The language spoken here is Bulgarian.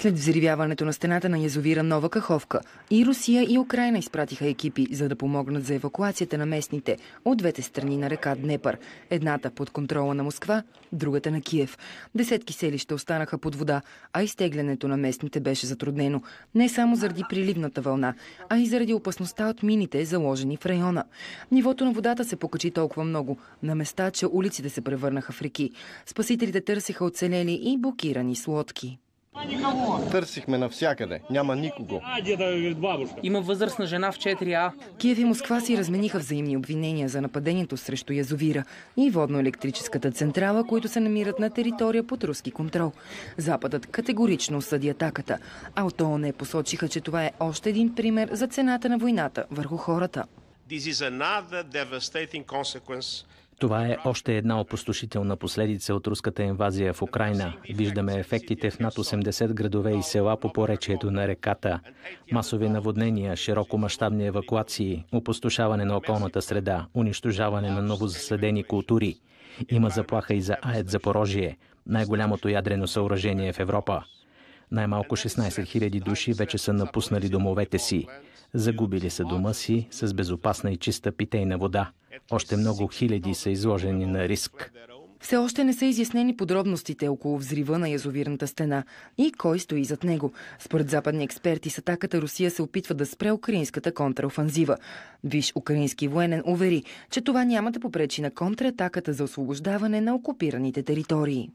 След взривяването на стената на язовира Нова Каховка, и Русия и Украина изпратиха екипи, за да помогнат за евакуацията на местните от двете страни на река Днепър. Едната под контрола на Москва, другата на Киев. Десетки селища останаха под вода, а изтеглянето на местните беше затруднено. Не само заради приливната вълна, а и заради опасността от мините, заложени в района. Нивото на водата се покачи толкова много, на места, че улиците се превърнаха в реки. Спасителите търсиха оцелели и блокирани с лодки. Търсихме навсякъде. Няма никого. Има възрастна жена в 4А. Киев и Москва си размениха взаимни обвинения за нападението срещу язовира и водно-електрическата централа, които се намират на територия под руски контрол. Западът категорично осъди атаката, а от ООН посочиха, че това е още един пример за цената на войната върху хората. This is another devastating consequence това е още една опустошителна последица от руската инвазия в Украина. Виждаме ефектите в над 80 градове и села по поречието на реката. Масови наводнения, широкомащабни евакуации, опустошаване на околната среда, унищожаване на новозаседени култури. Има заплаха и за АЕД Запорожие, най-голямото ядрено съоръжение в Европа. Най-малко 16 000 души вече са напуснали домовете си. Загубили са дома си с безопасна и чиста питейна вода. Още много хиляди са изложени на риск. Все още не са изяснени подробностите около взрива на язовирната стена и кой стои зад него. Според западни експерти с атаката Русия се опитва да спре украинската контраофанзива. Виж украински военен увери, че това няма да попречи на контратаката за освобождаване на окупираните територии.